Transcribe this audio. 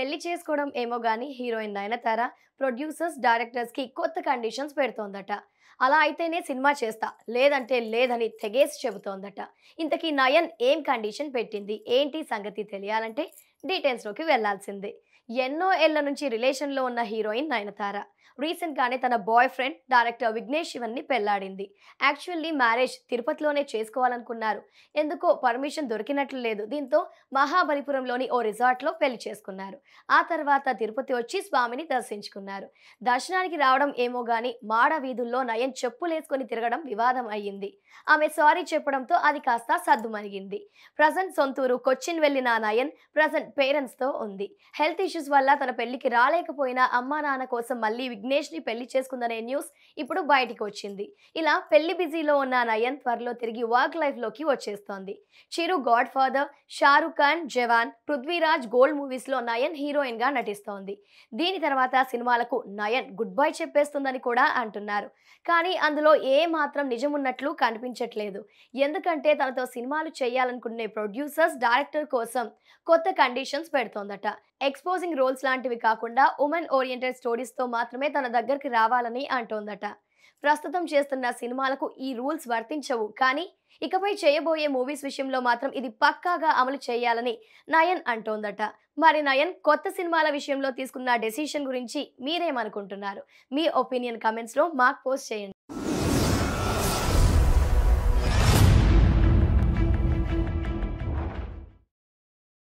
పెళ్లి చేసుకోవడం ఏమో కానీ హీరోయిన్ నయనతార ప్రొడ్యూసర్స్ డైరెక్టర్స్కి కొత్త కండిషన్స్ పెడుతోందట అలా అయితేనే సినిమా చేస్తా లేదంటే లేదని తెగేసి చెబుతోందట ఇంతకీ నయన్ ఏం కండిషన్ పెట్టింది ఏంటి సంగతి తెలియాలంటే డీటెయిల్స్లోకి వెళ్లాల్సిందే ఎన్నో ఏళ్ల నుంచి రిలేషన్లో ఉన్న హీరోయిన్ నయనతార రీసెంట్గానే తన బాయ్ ఫ్రెండ్ డైరెక్టర్ విఘ్నేష్ శివన్ని పెళ్లాడింది యాక్చువల్లీ మ్యారేజ్ తిరుపతిలోనే చేసుకోవాలనుకున్నారు ఎందుకో పర్మిషన్ దొరికినట్లు లేదు దీంతో మహాబలిపురంలోని ఓ రిసార్ట్లో పెళ్లి చేసుకున్నారు ఆ తర్వాత తిరుపతి వచ్చి స్వామిని దర్శించుకున్నారు దర్శనానికి రావడం ఏమో గాని మాడ వీధుల్లో నయన్ చెప్పులేసుకొని తిరగడం వివాదం అయ్యింది ఆమె సారీ చెప్పడంతో అది కాస్త సద్దుమణిగింది ప్రజెంట్ సొంతూరు కొచ్చిన్ వెళ్లిన నయన్ ప్రజెంట్ పేరెంట్స్తో ఉంది హెల్త్ ఇష్యూస్ వల్ల తన పెళ్లికి రాలేకపోయిన అమ్మా నాన్న కోసం మళ్ళీ విఘ్నేష్ని పెళ్లి చేసుకుందనే న్యూస్ ఇప్పుడు బయటికి వచ్చింది ఇలా పెళ్లి బిజీలో ఉన్న నయన్ త్వరలో తిరిగి వర్క్ లైఫ్లోకి వచ్చేస్తోంది Chiru God Father Shahrukh Khan Jawan Prithviraj Gold మూవీస్లో నయన్ హీరోయిన్గా నటిస్తోంది దీని తర్వాత సినిమాలకు నయన్ గుడ్ బై చెప్పేస్తుందని కూడా అంటున్నారు కానీ అందులో ఏ మాత్రం నిజమున్నట్లు కనిపించట్లేదు ఎందుకంటే తనతో సినిమాలు చేయాలనుకునే ప్రొడ్యూసర్స్ డైరెక్టర్ కోసం కొత్త కండి పార్టీషన్స్ పెడుతోందట ఎక్స్పోజింగ్ రోల్స్ లాంటివి కాకుండా ఉమెన్ ఓరియంటెడ్ స్టోరీస్తో మాత్రమే తన దగ్గరికి రావాలని అంటోందట ప్రస్తుతం చేస్తున్న సినిమాలకు ఈ రూల్స్ వర్తించవు కానీ ఇకపై చేయబోయే మూవీస్ విషయంలో మాత్రం ఇది పక్కాగా అమలు చేయాలని నయన్ అంటోందట మరి నయన్ కొత్త సినిమాల విషయంలో తీసుకున్న డెసిషన్ గురించి మీరేమనుకుంటున్నారు మీ ఒపీనియన్ కమెంట్స్లో మాకు పోస్ట్ చేయండి